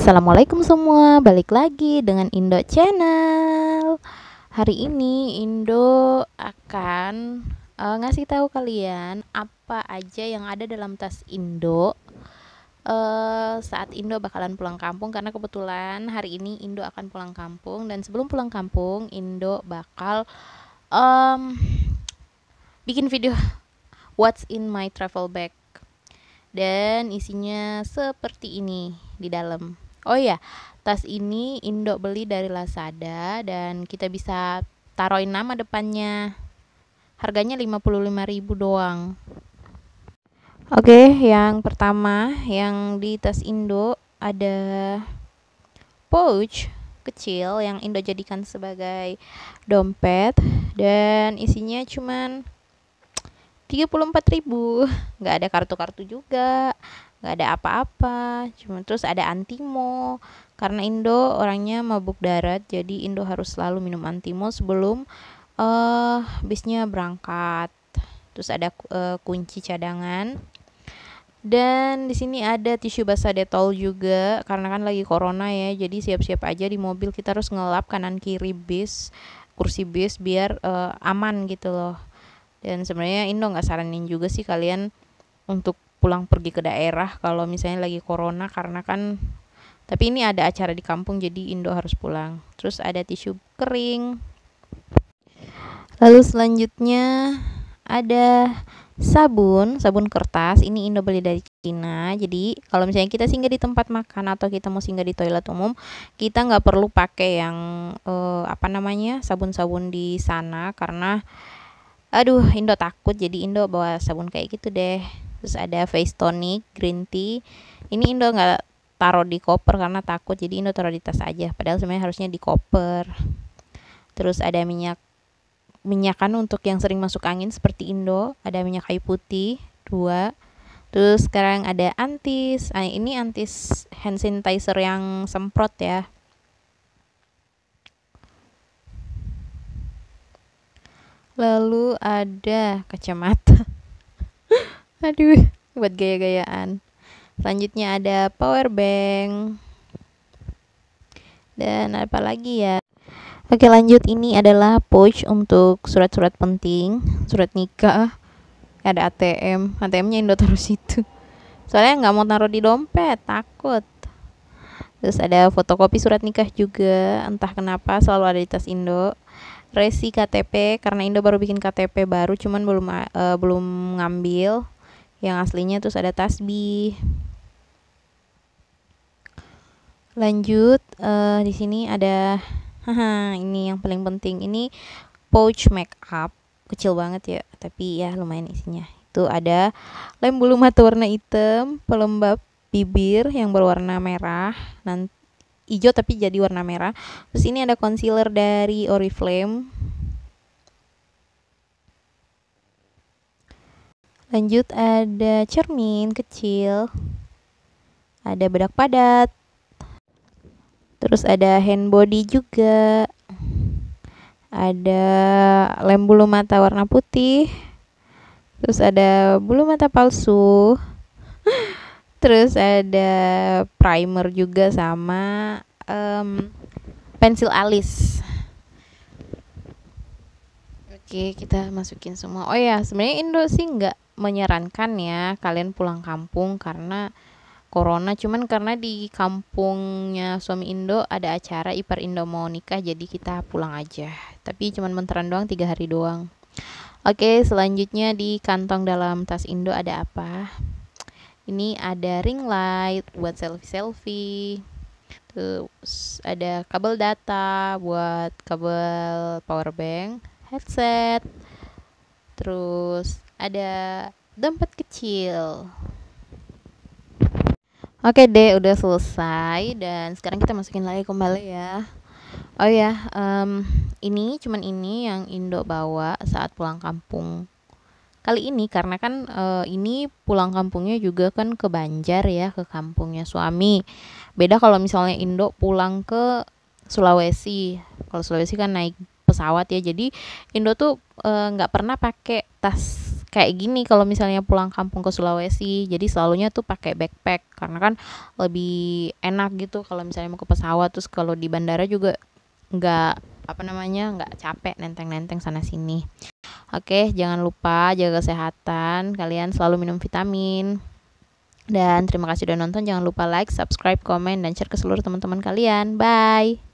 Assalamualaikum semua, balik lagi dengan Indo Channel. Hari ini Indo akan uh, ngasih tahu kalian apa aja yang ada dalam tas Indo uh, saat Indo bakalan pulang kampung karena kebetulan hari ini Indo akan pulang kampung dan sebelum pulang kampung Indo bakal um, bikin video What's in my travel bag dan isinya seperti ini di dalam. Oh iya, tas ini Indo beli dari Lazada dan kita bisa taruhin nama depannya. Harganya 55.000 doang. Oke, yang pertama yang di tas Indo ada pouch kecil yang Indo jadikan sebagai dompet dan isinya cuman 34.000. nggak ada kartu-kartu juga, nggak ada apa-apa cuma terus ada antimo karena Indo orangnya mabuk darat jadi Indo harus selalu minum antimo sebelum uh, bisnya berangkat terus ada uh, kunci cadangan dan di sini ada tisu basah detol juga karena kan lagi corona ya jadi siap-siap aja di mobil kita harus ngelap kanan kiri bis kursi bis biar uh, aman gitu loh dan sebenarnya Indo nggak saranin juga sih kalian untuk pulang pergi ke daerah kalau misalnya lagi corona karena kan tapi ini ada acara di kampung jadi Indo harus pulang terus ada tisu kering lalu selanjutnya ada sabun sabun kertas ini Indo beli dari Cina jadi kalau misalnya kita singgah di tempat makan atau kita mau singgah di toilet umum kita nggak perlu pakai yang eh, apa namanya sabun-sabun di sana karena aduh Indo takut jadi Indo bawa sabun kayak gitu deh terus ada face tonic green tea ini Indo nggak taruh di koper karena takut jadi Indo taruh di tas aja padahal sebenarnya harusnya di koper terus ada minyak minyakan untuk yang sering masuk angin seperti Indo ada minyak kayu putih dua terus sekarang ada antis nah, ini antis hand sanitizer yang semprot ya lalu ada kacamata aduh buat gaya-gayaan selanjutnya ada power bank dan apa lagi ya oke lanjut ini adalah pouch untuk surat-surat penting surat nikah ada ATM ATM-nya Indo terus itu. soalnya nggak mau taruh di dompet takut terus ada fotokopi surat nikah juga entah kenapa selalu ada di tas Indo resi KTP karena Indo baru bikin KTP baru cuman belum uh, belum ngambil yang aslinya terus ada tasbih lanjut uh, di sini ada haha ini yang paling penting ini pouch make up kecil banget ya tapi ya lumayan isinya itu ada lem bulu mata warna hitam pelembab bibir yang berwarna merah nanti hijau tapi jadi warna merah terus ini ada concealer dari Oriflame Lanjut ada cermin kecil. Ada bedak padat. Terus ada hand body juga. Ada lem bulu mata warna putih. Terus ada bulu mata palsu. Terus ada primer juga sama um, pensil alis. Oke, kita masukin semua. Oh ya, sebenarnya Indo sih nggak menyarankan ya kalian pulang kampung karena corona cuman karena di kampungnya suami Indo ada acara ipar Indo mau nikah jadi kita pulang aja tapi cuman menteran doang tiga hari doang oke selanjutnya di kantong dalam tas Indo ada apa ini ada ring light buat selfie selfie terus ada kabel data buat kabel power bank headset terus ada dompet kecil Oke deh, udah selesai dan sekarang kita masukin lagi kembali ya. Oh ya, um, ini cuman ini yang Indo bawa saat pulang kampung. Kali ini karena kan uh, ini pulang kampungnya juga kan ke Banjar ya, ke kampungnya suami. Beda kalau misalnya Indo pulang ke Sulawesi. Kalau Sulawesi kan naik pesawat ya, jadi Indo tuh eh, nggak uh, pernah pakai tas kayak gini kalau misalnya pulang kampung ke Sulawesi jadi selalunya tuh pakai backpack karena kan lebih enak gitu kalau misalnya mau ke pesawat terus kalau di bandara juga nggak apa namanya nggak capek nenteng-nenteng sana sini oke jangan lupa jaga kesehatan kalian selalu minum vitamin dan terima kasih sudah nonton jangan lupa like subscribe komen dan share ke seluruh teman-teman kalian bye